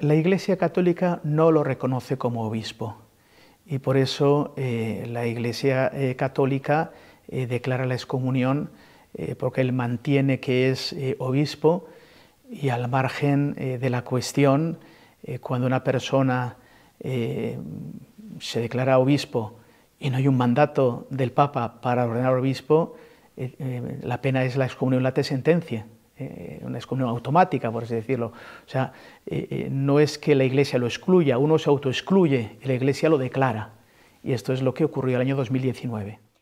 La Iglesia Católica no lo reconoce como obispo y por eso eh, la Iglesia eh, Católica eh, declara la excomunión porque él mantiene que es obispo y al margen de la cuestión, cuando una persona se declara obispo y no hay un mandato del Papa para ordenar obispo, la pena es la excomunión late sentencia es como automática, por así decirlo. O sea, eh, eh, no es que la Iglesia lo excluya, uno se autoexcluye, la Iglesia lo declara. Y esto es lo que ocurrió el año 2019.